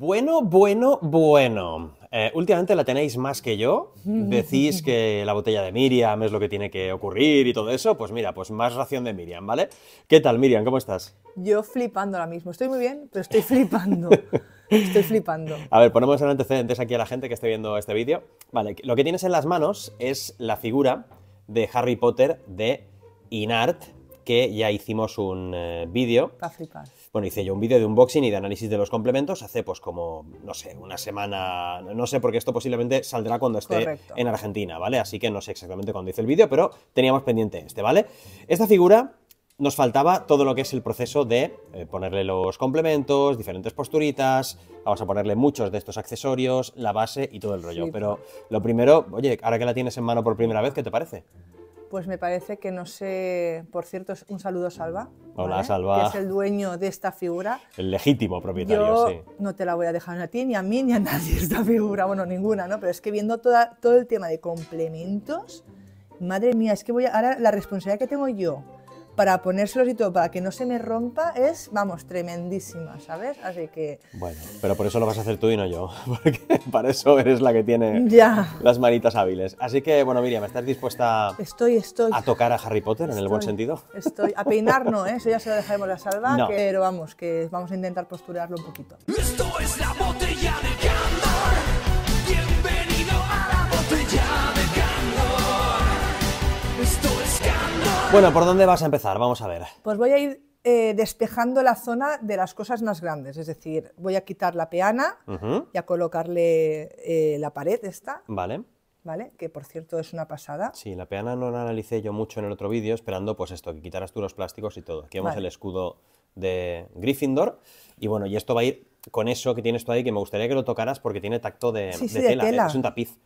Bueno, bueno, bueno. Eh, últimamente la tenéis más que yo. Decís que la botella de Miriam es lo que tiene que ocurrir y todo eso. Pues mira, pues más ración de Miriam, ¿vale? ¿Qué tal, Miriam? ¿Cómo estás? Yo flipando ahora mismo. Estoy muy bien, pero estoy flipando. Estoy flipando. A ver, ponemos en antecedentes aquí a la gente que esté viendo este vídeo. Vale, lo que tienes en las manos es la figura de Harry Potter de Inart, que ya hicimos un eh, vídeo. a flipar bueno, hice yo un vídeo de unboxing y de análisis de los complementos hace pues como, no sé, una semana, no sé, porque esto posiblemente saldrá cuando esté en Argentina, ¿vale? Así que no sé exactamente cuándo hice el vídeo, pero teníamos pendiente este, ¿vale? Esta figura nos faltaba todo lo que es el proceso de eh, ponerle los complementos, diferentes posturitas, vamos a ponerle muchos de estos accesorios, la base y todo el rollo. Pero lo primero, oye, ahora que la tienes en mano por primera vez, ¿qué te parece? pues me parece que no sé, por cierto, un saludo a Salva. Hola Salva. Que es el dueño de esta figura. El legítimo propietario, Yo No te la voy a dejar a ti, ni a mí, ni a nadie esta figura, bueno, ninguna, ¿no? Pero es que viendo toda, todo el tema de complementos, madre mía, es que voy a, ahora la responsabilidad que tengo yo para ponérselos y todo, para que no se me rompa, es, vamos, tremendísima, ¿sabes? Así que... Bueno, pero por eso lo vas a hacer tú y no yo, porque para eso eres la que tiene las manitas hábiles. Así que, bueno, Miriam, ¿estás dispuesta estoy, estoy. a tocar a Harry Potter en el buen sentido? Estoy, a peinar no, ¿eh? eso ya se lo dejaremos a salva, pero vamos, que vamos a intentar posturarlo un poquito. Esto es la botella de Bueno, ¿por dónde vas a empezar? Vamos a ver. Pues voy a ir eh, despejando la zona de las cosas más grandes, es decir, voy a quitar la peana y a colocarle eh, la pared esta. Vale. ¿Vale? Que por cierto es una pasada. Sí, la peana no la analicé yo mucho en el otro vídeo, esperando pues esto, que quitaras tú los plásticos y todo. Aquí vemos el escudo de Gryffindor y bueno, y esto va a ir con eso que tienes tú ahí, que me gustaría que lo tocaras porque tiene tacto de, de, ¿eh? tela, es un tapiz.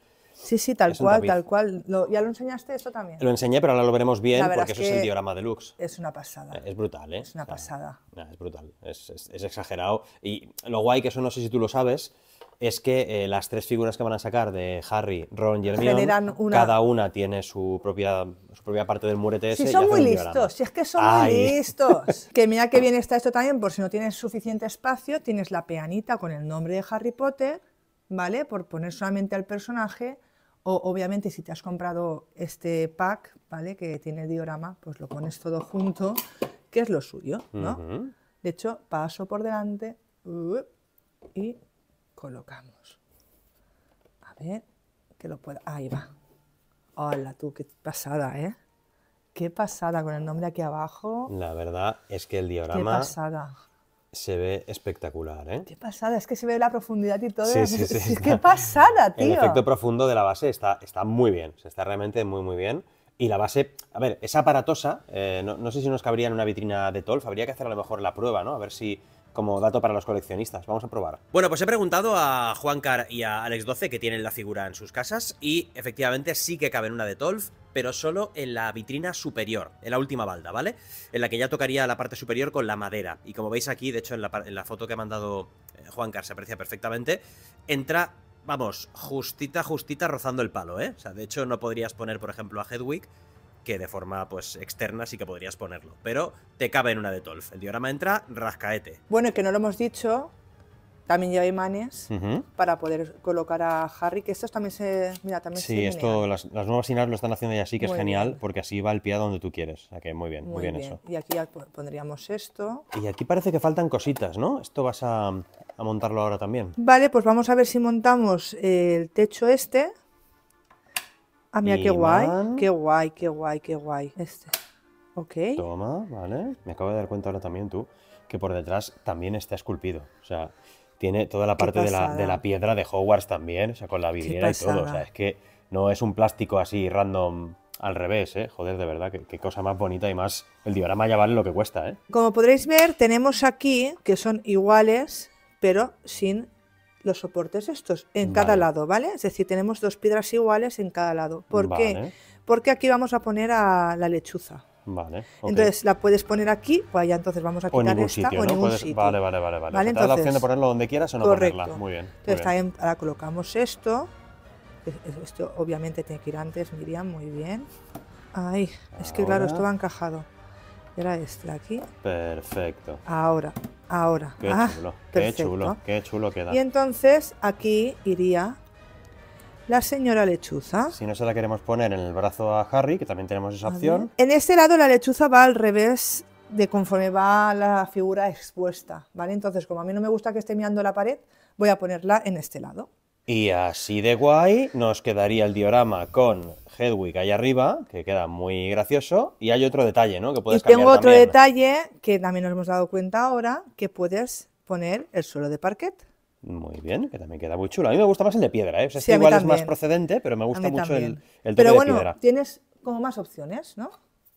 Sí, sí, tal cual, tal cual. ¿Ya lo enseñaste eso también? Lo enseñé, pero ahora lo veremos bien porque eso es el diorama deluxe. Es una pasada. Eh, es brutal, ¿eh? Es una pasada. Es brutal, es, exagerado. Y lo guay que eso, no sé si tú lo sabes, es que eh, las tres figuras que van a sacar de Harry, Ron y Hermione, cada una tiene su propia, su propia parte del murete ese. Si son muy listos, si es que son listos. Que mira qué bien está esto también, por si no tienes suficiente espacio, tienes la peanita con el nombre de Harry Potter, ¿vale? Por poner solamente al personaje obviamente si te has comprado este pack, ¿vale? Que tiene el diorama, pues lo pones todo junto, que es lo suyo, ¿no? De hecho, paso por delante uh, y colocamos. A ver, que lo pueda... Ahí va. Hola tú, qué pasada, ¿eh? Qué pasada con el nombre aquí abajo. La verdad es que el diorama... Qué pasada se ve espectacular, ¿eh? Qué pasada, es que se ve la profundidad y todo. Sí, qué pasada, tío. El efecto profundo de la base está, está muy bien, Se está realmente muy, muy bien. Y la base, a ver, es aparatosa, eh, no, no, sé si nos cabría en una vitrina de Tolf, habría que hacer a lo mejor la prueba, ¿no? A ver si, como dato para los coleccionistas. Vamos a probar. Bueno, pues he preguntado a Juan y a Alex12 que tienen la figura en sus casas y efectivamente sí que caben una de Tolf, pero solo en la vitrina superior, en la última balda, ¿vale? En la que ya tocaría la parte superior con la madera. Y como veis aquí, de hecho en la, foto que ha mandado eh, Juan Car se aprecia perfectamente, entra... Vamos, justita, justita rozando el palo, ¿eh? O sea, de hecho no podrías poner, por ejemplo, a Hedwig que de forma pues externa sí que podrías ponerlo. Pero te cabe en una de Tolf. El diorama entra, rascaete. Bueno, y que no lo hemos dicho, también lleva imanes para poder colocar a Harry, que estos también se... Mira, también sí, esto, las, las, nuevas Sinar lo están haciendo ya así, que es genial, porque así va el pie a donde tú quieres. muy bien, muy, bien, eso. Y aquí ya pondríamos esto. Y aquí parece que faltan cositas, ¿no? Esto vas a montarlo ahora también. Vale, pues vamos a ver si montamos el techo este. Ah, mira, qué guay, qué guay, qué guay, qué guay. Este. Ok. Toma, vale. Me acabo de dar cuenta ahora también tú que por detrás también está esculpido. O sea, tiene toda la parte de la, piedra de Hogwarts también, o sea, con la vidriera y todo. O sea, es que no es un plástico así random al revés, ¿eh? Joder, de verdad, qué, qué, cosa más bonita y más... El diorama ya vale lo que cuesta, ¿eh? Como podréis ver, tenemos aquí, que son iguales, pero sin los soportes estos en cada lado, ¿vale? Es decir, tenemos dos piedras iguales en cada lado. ¿Por qué? Porque aquí vamos a poner a la lechuza. Vale. Entonces la puedes poner aquí pues allá, entonces vamos a quitar esta o en ¿no? sitio. Vale, vale, vale. vale. la opción de ponerlo donde quieras o no correcto. Muy bien. entonces ahora colocamos esto. Esto obviamente tiene que ir antes, Miriam, muy bien. Ay, es que claro, esto va encajado. Era este aquí. Perfecto. Ahora, Ahora. Qué ah, chulo, qué chulo, qué chulo queda. Y entonces aquí iría la señora lechuza. Si no se la queremos poner en el brazo a Harry, que también tenemos esa opción. En este lado la lechuza va al revés de conforme va la figura expuesta, ¿vale? Entonces, como a mí no me gusta que esté mirando la pared, voy a ponerla en este lado. Y así de guay nos quedaría el diorama con Hedwig ahí arriba, que queda muy gracioso. Y hay otro detalle, ¿no? Que puedes y tengo otro detalle que también nos hemos dado cuenta ahora, que puedes poner el suelo de parquet. Muy bien, que también queda muy chulo. A mí me gusta más el de piedra, ¿eh? O este igual es más procedente, pero me gusta mucho el, de piedra. pero bueno, Tienes como más opciones, ¿no?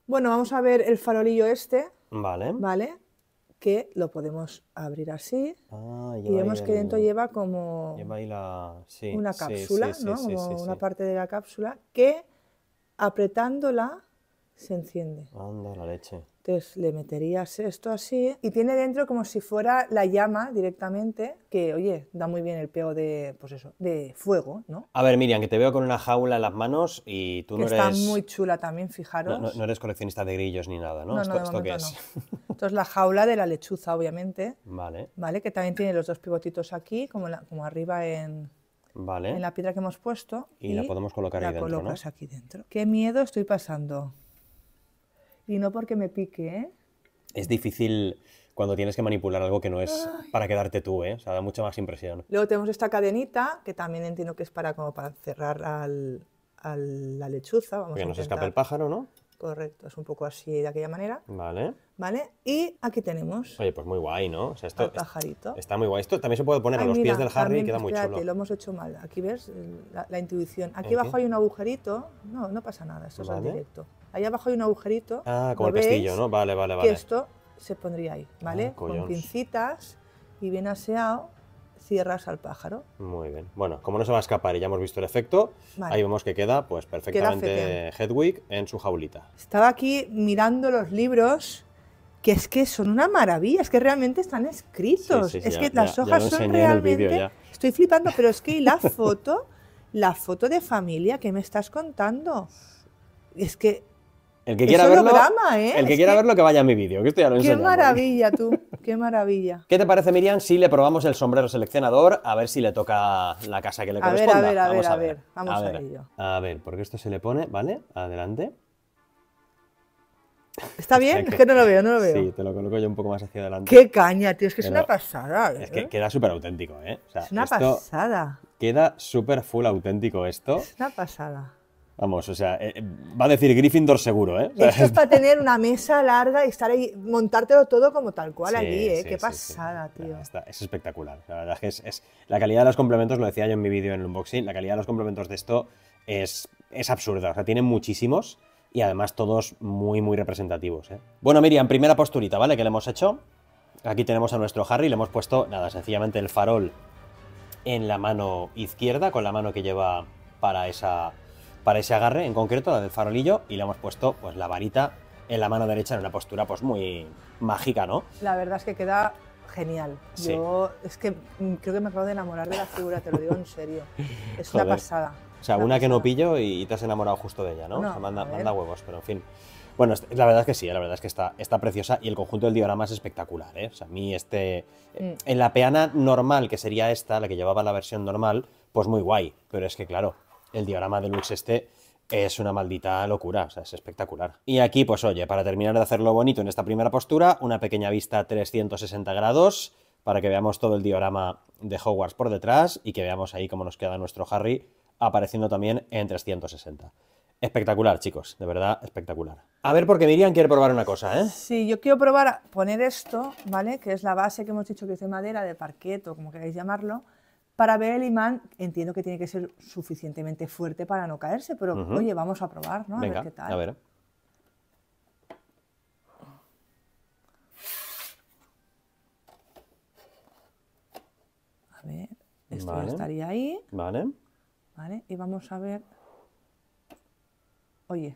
Bueno, vamos a ver el farolillo este. Vale. Vale que lo podemos abrir así ah, y vemos que dentro lleva como una cápsula, ¿no? una parte de la cápsula que apretándola se enciende. Anda la leche. Entonces le meterías esto así y tiene dentro como si fuera la llama directamente, que oye, da muy bien el peo de, pues de fuego, ¿no? A ver, Miriam, que te veo con una jaula en las manos y tú no eres... Está muy chula también, fijaros. No, eres coleccionista de grillos ni nada, ¿no? esto, Esto es la jaula de la lechuza, obviamente. Vale. Vale, que también tiene los dos pivotitos aquí, como, la, como arriba en, vale. en la piedra que hemos puesto. Y, la podemos colocar ahí dentro, colocas aquí dentro. Qué miedo estoy pasando. Y no porque me pique, ¿eh? Es difícil cuando tienes que manipular algo que no es para quedarte tú, ¿eh? O sea, da mucha más impresión. Luego tenemos esta cadenita, que también entiendo que es para como para cerrar al, a la lechuza. Vamos que nos escape el pájaro, ¿no? Correcto, es un poco así de aquella manera. Vale. Vale, y aquí tenemos. Oye, pues muy guay, ¿no? O sea, esto. pajarito. Está muy guay. Esto también se puede poner a los pies del Harry y queda muy espérate, chulo. lo hemos hecho mal. Aquí ves eh, la, intuición. Aquí abajo hay un agujerito. No, no pasa nada, esto es al directo. Ahí abajo hay un agujerito. Ah, como el pestillo, ¿no? Vale, vale, vale. y esto se pondría ahí, ¿vale? Ah, Con pincitas y bien aseado cierras al pájaro. Muy bien. Bueno, como no se va a escapar y ya hemos visto el efecto, ahí vemos que queda pues perfectamente Hedwig en su jaulita. Estaba aquí mirando los libros que es que son una maravilla, es que realmente están escritos, es que las hojas son realmente... estoy flipando, pero es que la foto, la foto de familia que me estás contando, es que el que quiera verlo, ¿eh? el que quiera que vaya a mi vídeo, que esto ya lo Qué ¿eh? maravilla tú, qué maravilla. ¿Qué te parece Miriam si le probamos el sombrero seleccionador a ver si le toca la casa que le a Ver, a ver, a ver, a ver, vamos a, ver. a ello. A ver, porque esto se le pone, ¿vale? Adelante. ¿Está bien? Es que, no lo veo, no lo veo. Sí, te lo coloco yo un poco más hacia adelante. ¡Qué caña, tío! Es que es una pasada. Es que ¿eh? queda súper auténtico, ¿eh? es una pasada. Queda súper full auténtico esto. Es una pasada. Vamos, o sea, eh, va a decir Gryffindor seguro, ¿eh? Esto es para tener una mesa larga y estar ahí, montártelo todo como tal cual allí, ¿eh? Qué pasada, tío. es espectacular. La verdad es que es, la calidad de los complementos, lo decía yo en mi vídeo en el unboxing, la calidad de los complementos de esto es, es absurda. O sea, tienen muchísimos y además todos muy, muy representativos, ¿eh? Bueno, Miriam, primera posturita, ¿vale? Que le hemos hecho. Aquí tenemos a nuestro Harry, le hemos puesto, nada, sencillamente el farol en la mano izquierda, con la mano que lleva para esa para ese agarre, en concreto la del farolillo, y le hemos puesto pues la varita en la mano derecha en una postura pues muy mágica, ¿no? La verdad es que queda genial. Yo es que mm, creo que me acabo de enamorar de la figura, te lo digo en serio. Es una pasada. O sea, una, que no pillo y te has enamorado justo de ella, ¿no? manda, huevos, pero en fin. Bueno, la verdad es que sí, eh, la verdad es que está, preciosa y el conjunto del diorama es espectacular. ¿eh? O sea, a mí este... Eh, mm. En la peana normal, que sería esta, la que llevaba la versión normal, pues muy guay. Pero es que, claro, el diorama de Lux este es una maldita locura, o sea, es espectacular. Y aquí, pues oye, para terminar de hacerlo bonito en esta primera postura, una pequeña vista 360 grados para que veamos todo el diorama de Hogwarts por detrás y que veamos ahí cómo nos queda nuestro Harry apareciendo también en 360. Espectacular, chicos, de verdad espectacular. A ver, porque Miriam quiere probar una cosa, ¿eh? Sí, yo quiero probar poner esto, ¿vale? Que es la base que hemos dicho que es de madera, de o como queráis llamarlo para ver el imán, entiendo que tiene que ser suficientemente fuerte para no caerse, pero oye, vamos a probar, ¿no? A ver qué tal. A ver. A ver, esto ya estaría ahí. Vale. Vale, y vamos a ver. Oye.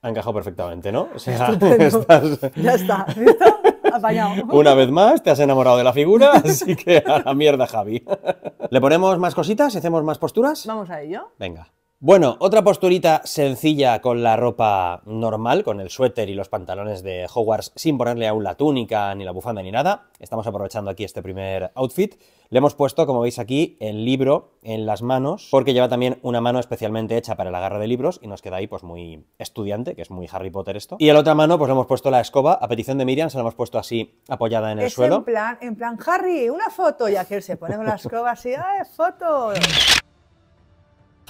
Ha encajado perfectamente, ¿no? O sea, estás... Ya está, ¿listo? Una vez más, te has enamorado de la figura, así que a la mierda, Javi. ¿Le ponemos más cositas? ¿Hacemos más posturas? Vamos a ello. Venga. Bueno, otra posturita sencilla con la ropa normal, con el suéter y los pantalones de Hogwarts, sin ponerle aún la túnica, ni la bufanda, ni nada. Estamos aprovechando aquí este primer outfit. Le hemos puesto, como veis aquí, el libro en las manos, porque lleva también una mano especialmente hecha para el agarre de libros y nos queda ahí pues muy estudiante, que es muy Harry Potter esto. Y la otra mano pues le hemos puesto la escoba, a petición de Miriam se la hemos puesto así apoyada en el suelo. En plan, en plan, Harry, una foto, y aquí él se pone con la escoba así, ¡ay, foto!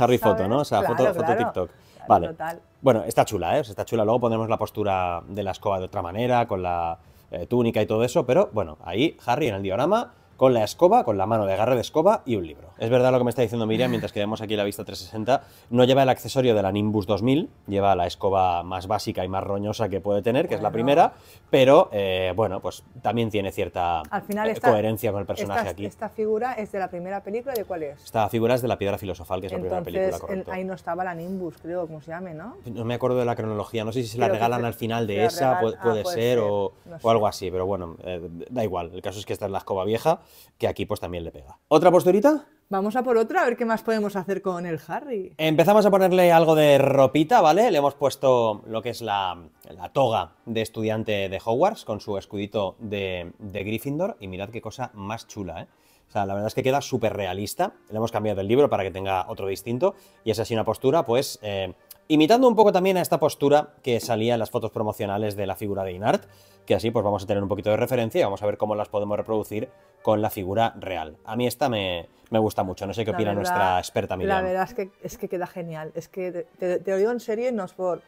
Harry foto, ¿no? O sea, foto, foto, TikTok. vale. Bueno, está chula, ¿eh? O está chula. Luego pondremos la postura de la escoba de otra manera, con la eh, túnica y todo eso, pero bueno, ahí Harry en el diorama con la escoba, con la mano de agarre de escoba y un libro. Es verdad lo que me está diciendo Miriam, mientras que vemos aquí la vista 360, no lleva el accesorio de la Nimbus 2000, lleva la escoba más básica y más roñosa que puede tener, que es la primera, pero eh, bueno, pues también tiene cierta eh, coherencia con el personaje aquí. Esta figura es de la primera película, ¿de cuál es? Esta figura es de la piedra filosofal, que es la primera película, correcto. ahí no estaba la Nimbus, creo, como se llame, ¿no? No me acuerdo de la cronología, no sé si se la regalan al final de esa, ah, puede, ser, O, algo así, pero bueno, eh, da igual. El caso es que esta es la escoba vieja que aquí pues también le pega. ¿Otra posturita? Vamos a por otra, a ver qué más podemos hacer con el Harry. Empezamos a ponerle algo de ropita, ¿vale? Le hemos puesto lo que es la, toga de estudiante de Hogwarts con su escudito de, de, Gryffindor. Y mirad qué cosa más chula, ¿eh? O sea, la verdad es que queda súper realista. Le hemos cambiado el libro para que tenga otro distinto. Y es así una postura, pues, eh, imitando un poco también a esta postura que salía en las fotos promocionales de la figura de Inart que así pues vamos a tener un poquito de referencia y vamos a ver cómo las podemos reproducir con la figura real. A mí esta me, gusta mucho, no sé qué opina nuestra experta Miriam. La verdad es que, es que queda genial, es que te, lo digo en serio y no por...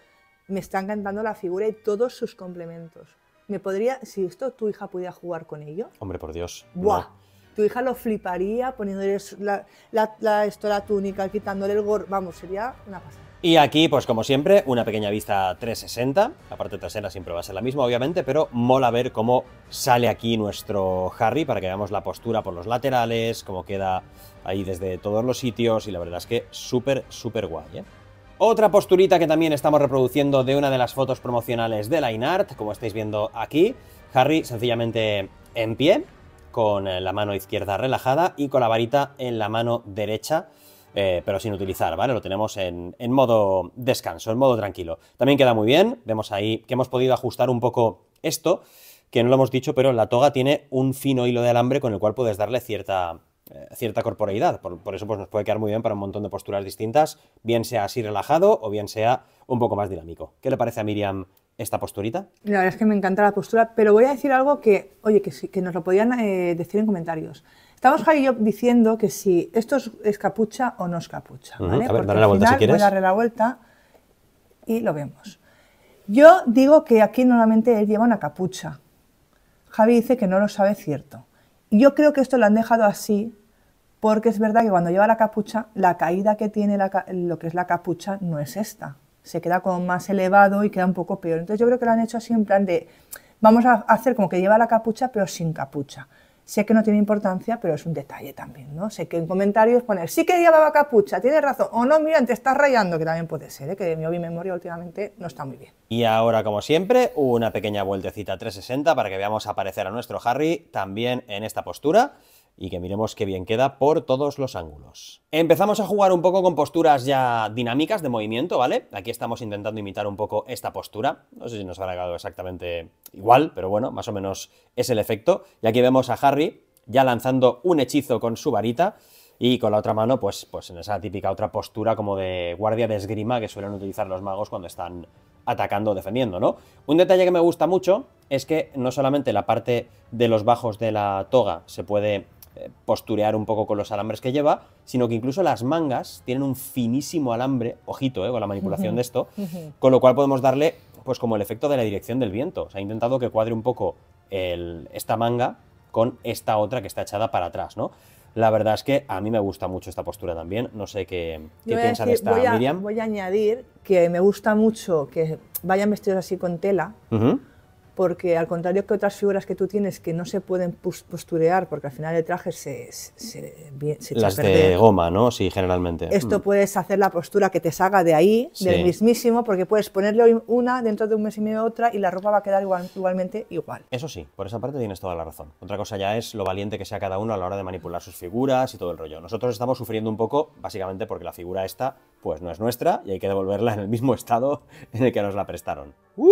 Me está encantando la figura y todos sus complementos. Me podría, si esto tu hija pudiera jugar con ello. Hombre, por Dios. ¡Buah! Tu hija lo fliparía poniéndole la, esto, la túnica, quitándole el gorro. Vamos, sería una pasada. Y aquí, pues como siempre, una pequeña vista 360. La parte trasera siempre va a ser la misma, obviamente, pero mola ver cómo sale aquí nuestro Harry para que veamos la postura por los laterales, cómo queda ahí desde todos los sitios y la verdad es que súper, súper guay, ¿eh? Otra posturita que también estamos reproduciendo de una de las fotos promocionales de LineArt, como estáis viendo aquí, Harry sencillamente en pie, con la mano izquierda relajada y con la varita en la mano derecha, eh, pero sin utilizar, ¿vale? Lo tenemos en, modo descanso, en modo tranquilo. También queda muy bien, vemos ahí que hemos podido ajustar un poco esto, que no lo hemos dicho, pero la toga tiene un fino hilo de alambre con el cual puedes darle cierta, eh, cierta corporeidad. Por, eso pues, nos puede quedar muy bien para un montón de posturas distintas, bien sea así relajado o bien sea un poco más dinámico. ¿Qué le parece a Miriam esta posturita? La verdad es que me encanta la postura, pero voy a decir algo que, oye, que, nos lo podían eh, decir en comentarios. Estamos, Javi yo, diciendo que si esto es, capucha o no es capucha. ¿vale? A ver, la vuelta si quieres. a darle la vuelta y lo vemos. Yo digo que aquí normalmente él lleva una capucha. Javi dice que no lo sabe cierto. yo creo que esto lo han dejado así porque es verdad que cuando lleva la capucha, la caída que tiene lo que es la capucha no es esta. Se queda como más elevado y queda un poco peor. Entonces yo creo que lo han hecho así en plan de, vamos a hacer como que lleva la capucha pero sin capucha. Sé que no tiene importancia, pero es un detalle también, ¿no? Sé que en comentarios poner, sí que llevaba capucha, tienes razón, o no, mira, te estás rayando, que también puede ser, ¿eh? que mi memoria últimamente no está muy bien. Y ahora, como siempre, una pequeña vueltecita 360 para que veamos aparecer a nuestro Harry también en esta postura y que miremos qué bien queda por todos los ángulos. Empezamos a jugar un poco con posturas ya dinámicas de movimiento, ¿vale? Aquí estamos intentando imitar un poco esta postura. No sé si nos ha quedado exactamente igual, pero bueno, más o menos es el efecto. Y aquí vemos a Harry ya lanzando un hechizo con su varita y con la otra mano, pues, pues en esa típica otra postura como de guardia de esgrima que suelen utilizar los magos cuando están atacando o defendiendo, ¿no? Un detalle que me gusta mucho es que no solamente la parte de los bajos de la toga se puede eh, posturear un poco con los alambres que lleva, sino que incluso las mangas tienen un finísimo alambre, ojito, eh, con la manipulación de esto, con lo cual podemos darle pues como el efecto de la dirección del viento. se ha intentado que cuadre un poco esta manga con esta otra que está echada para atrás, ¿no? La verdad es que a mí me gusta mucho esta postura también. No sé qué, qué de esta voy a, Miriam. Voy a añadir que me gusta mucho que vayan vestidos así con tela porque al contrario que otras figuras que tú tienes que no se pueden posturear, porque al final el traje se, se, Las de goma, ¿no? Sí, generalmente. Esto mm. puedes hacer la postura que te salga de ahí, del mismísimo, porque puedes ponerle una dentro de un mes y medio otra y la ropa va a quedar igual, igualmente igual. Eso sí, por esa parte tienes toda la razón. Otra cosa ya es lo valiente que sea cada uno a la hora de manipular sus figuras y todo el rollo. Nosotros estamos sufriendo un poco, básicamente porque la figura esta, pues no es nuestra y hay que devolverla en el mismo estado en el que nos la prestaron. ¡Uh!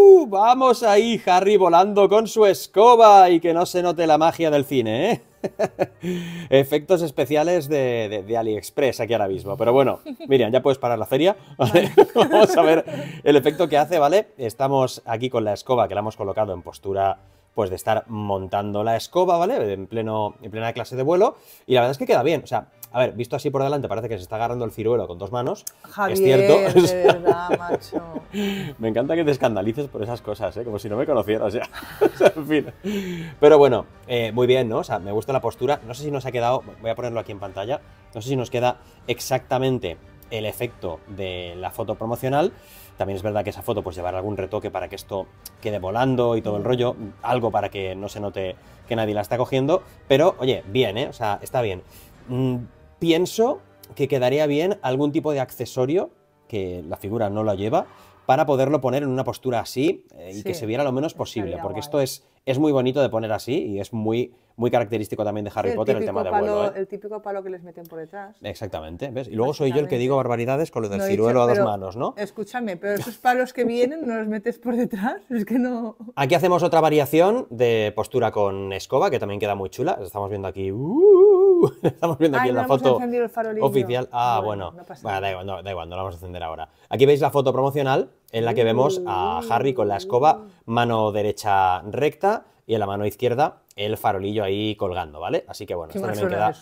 Uh, vamos ahí, Harry volando con su escoba y que no se note la magia del cine, ¿eh? Efectos especiales de, AliExpress aquí ahora mismo. Pero bueno, Miriam, ya puedes parar la feria. Vamos a ver el efecto que hace, ¿vale? Estamos aquí con la escoba que la hemos colocado en postura pues de estar montando la escoba, ¿vale? En, pleno, en plena clase de vuelo. Y la verdad es que queda bien. O sea, a ver, visto así por delante, parece que se está agarrando el ciruelo con dos manos. Javier, es cierto. De verdad, macho. me encanta que te escandalices por esas cosas, ¿eh? como si no me conocieras ya. en fin. Pero bueno, eh, muy bien, ¿no? O sea, me gusta la postura. No sé si nos ha quedado, voy a ponerlo aquí en pantalla, no sé si nos queda exactamente el efecto de la foto promocional. También es verdad que esa foto pues llevará algún retoque para que esto quede volando y todo el rollo, algo para que no se note que nadie la está cogiendo, pero oye, bien, ¿eh? O sea, está bien mm, Pienso que quedaría bien algún tipo de accesorio, que la figura no lo lleva, para poderlo poner en una postura así eh, y que se viera lo menos posible, porque esto es, es muy bonito de poner así y es muy, muy característico también de Harry Potter el tema de vuelo. ¿eh? El típico palo que les meten por detrás. Exactamente, ¿ves? Y luego soy yo el que digo barbaridades con lo del ciruelo a dos manos, ¿no? Escúchame, pero esos palos que vienen no los metes por detrás, es que no... Aquí hacemos otra variación de postura con escoba, que también queda muy chula. Estamos viendo aquí... Uh, estamos viendo aquí en la foto el oficial. Ah, bueno, No, da, igual, no, da igual, no la vamos a encender ahora. Aquí veis la foto promocional en la que vemos a uh. Harry con la escoba, mano derecha recta y en la mano izquierda el farolillo ahí colgando, ¿vale? Así que bueno, esto también queda...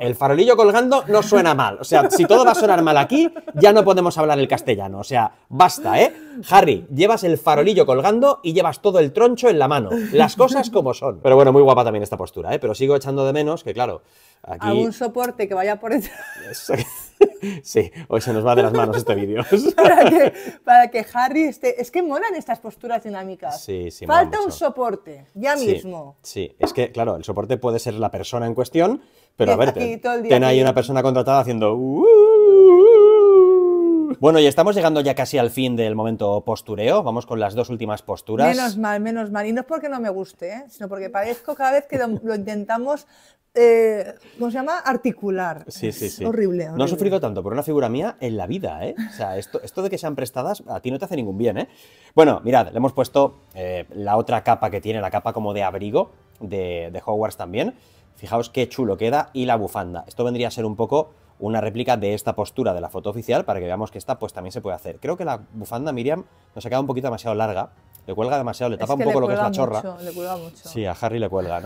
el farolillo colgando no suena mal. O sea, si todo va a sonar mal aquí, ya no podemos hablar el castellano. O sea, basta, ¿eh? Harry, llevas el farolillo colgando y llevas todo el troncho en la mano. Las cosas como son. Pero bueno, muy guapa también esta postura, ¿eh? Pero sigo echando de menos que, claro, aquí... un soporte que vaya por detrás sí, hoy se nos va de las manos este vídeo. para, que, Harry esté... Es que molan estas posturas dinámicas. Sí, sí, Falta un soporte, ya mismo. Sí, es que, claro, el soporte puede ser la persona en cuestión, pero a ver, ten, ahí una persona contratada haciendo... Uh, Bueno, y estamos llegando ya casi al fin del momento postureo. Vamos con las dos últimas posturas. Menos mal, menos mal. Y no es porque no me guste, ¿eh? sino porque mm. parezco cada vez que lo intentamos eh, ¿cómo se llama? Articular. Sí, sí, sí. Horrible, horrible, No he sufrido tanto por una figura mía en la vida, ¿eh? O sea, esto, de que sean prestadas a ti no te hace ningún bien, ¿eh? Bueno, mirad, le hemos puesto eh, la otra capa que tiene, la capa como de abrigo de, de Hogwarts también. Fijaos qué chulo queda y la bufanda. Esto vendría a ser un poco una réplica de esta postura de la foto oficial para que veamos que esta pues también se puede hacer. Creo que la bufanda Miriam nos ha quedado un poquito demasiado larga, le cuelga demasiado, le tapa un poco lo que es la chorra. Le cuelga mucho. Sí, a Harry le cuelga.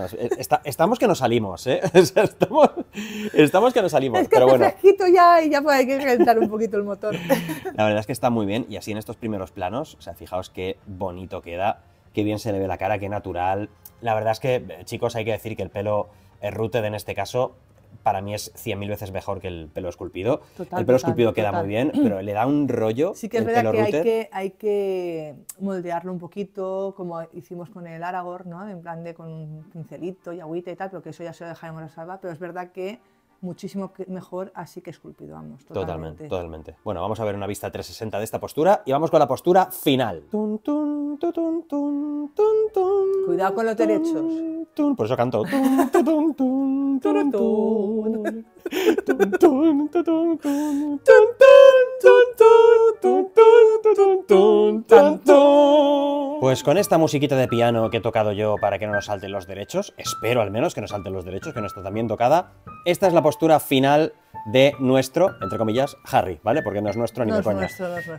estamos que nos salimos, ¿eh? estamos, que nos salimos. Es que pero bueno. ya y ya pues, hay que calentar un poquito el motor. La verdad es que está muy bien y así en estos primeros planos, o sea, fijaos qué bonito queda, qué bien se le ve la cara, qué natural. La verdad es que, eh, chicos, hay que decir que el pelo Rooted en este caso para mí es 100.000 veces mejor que el pelo esculpido. el pelo esculpido queda muy bien, pero le da un rollo. Sí que es verdad que hay, que moldearlo un poquito, como hicimos con el Aragorn, ¿no? en plan de con un pincelito y agüita y tal, pero que eso ya se lo dejaremos a Salva, pero es verdad que muchísimo mejor así que esculpido. Totalmente. totalmente, totalmente. Bueno, vamos a ver una vista 360 de esta postura y vamos con la postura final. Cuidado con los derechos. por eso canto. Pues con esta musiquita de piano que he tocado yo para que no nos salten los derechos, espero al menos que nos salten los derechos, que no está también tocada, esta es la postura final de nuestro, entre comillas, Harry, ¿vale? Porque no es nuestro ni de coña.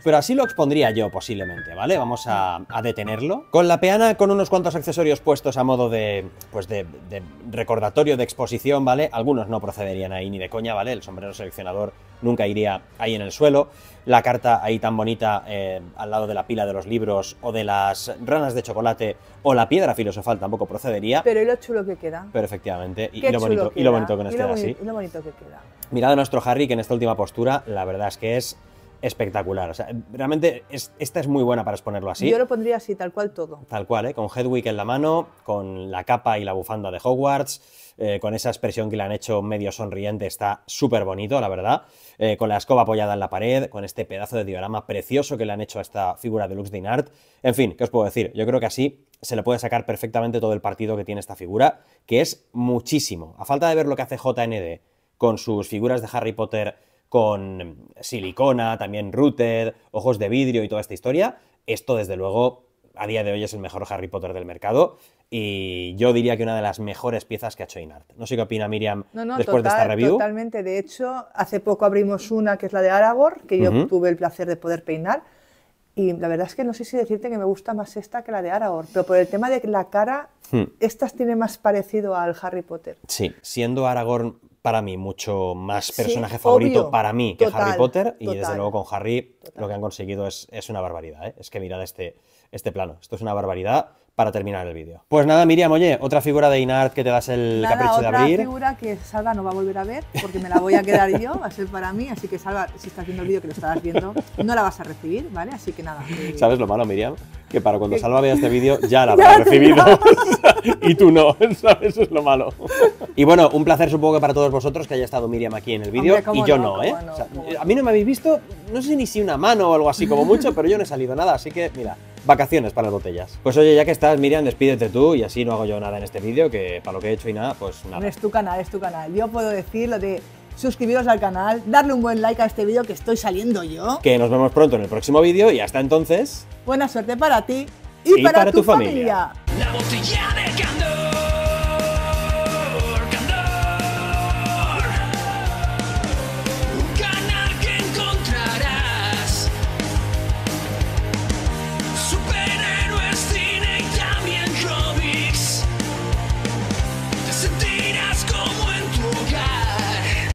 Pero así lo expondría yo posiblemente, ¿vale? Vamos a, detenerlo. Con la peana, con unos cuantos accesorios puestos a modo de, pues de, de recordatorio de exposición, ¿vale? Algunos no procederían ahí ni de coña, ¿vale? El sombrero seleccionador nunca iría ahí en el suelo. La carta ahí tan bonita eh, al lado de la pila de los libros o de las ranas de chocolate o la piedra filosofal tampoco procedería. Pero lo chulo que queda. Pero efectivamente, y, lo, bonito, y lo bonito que queda, así. Y lo bonito que queda. Mirad a nuestro Harry que en esta última postura la verdad es que es espectacular. O sea, realmente esta es muy buena para exponerlo así. Yo lo pondría así, tal cual todo. Tal cual, ¿eh? con Hedwig en la mano, con la capa y la bufanda de Hogwarts, eh, con esa expresión que le han hecho medio sonriente, está súper bonito, la verdad. Eh, con la escoba apoyada en la pared, con este pedazo de diorama precioso que le han hecho a esta figura de Lux Dinart. En fin, ¿qué os puedo decir? Yo creo que así se le puede sacar perfectamente todo el partido que tiene esta figura, que es muchísimo. A falta de ver lo que hace JND con sus figuras de Harry Potter con silicona, también router, ojos de vidrio y toda esta historia, esto desde luego a día de hoy es el mejor Harry Potter del mercado y yo diría que una de las mejores piezas que ha hecho Inart. No sé qué opina Miriam después de esta review. Totalmente, de hecho, hace poco abrimos una que es la de Aragorn, que yo tuve el placer de poder peinar y la verdad es que no sé si decirte que me gusta más esta que la de Aragorn, pero por el tema de la cara, hmm. estas tiene más parecido al Harry Potter. Sí, siendo Aragorn para mí mucho más personaje favorito para mí que Harry Potter y desde luego con Harry lo que han conseguido es, una barbaridad. ¿eh? Es que mirad este, este plano, esto es una barbaridad para terminar el vídeo. Pues nada, Miriam, oye, otra figura de Inart que te das el capricho de abrir. Otra figura que Salva no va a volver a ver porque me la voy a quedar yo, va a ser para mí, así que Salva, si estás viendo el vídeo que lo estás viendo, no la vas a recibir, ¿vale? Así que nada. Eh, ¿Sabes lo malo, Miriam? Que para cuando Salva vea este vídeo ya la habrá recibido y tú no, ¿sabes? Eso es lo malo. Y bueno, un placer supongo que para todos vosotros que haya estado Miriam aquí en el vídeo y yo no, ¿eh? a mí no me habéis visto, no sé ni si una mano o algo así como mucho, pero yo no he salido nada, así que mira. Vacaciones para las botellas. Pues oye, ya que estás, Miriam, despídete tú y así no hago yo nada en este vídeo, que para lo que he hecho y nada, pues nada. Es tu canal, es tu canal. Yo puedo decir lo de suscribiros al canal, darle un buen like a este vídeo que estoy saliendo yo. Que nos vemos pronto en el próximo vídeo y hasta entonces. Buena suerte para ti y, para, tu, familia. La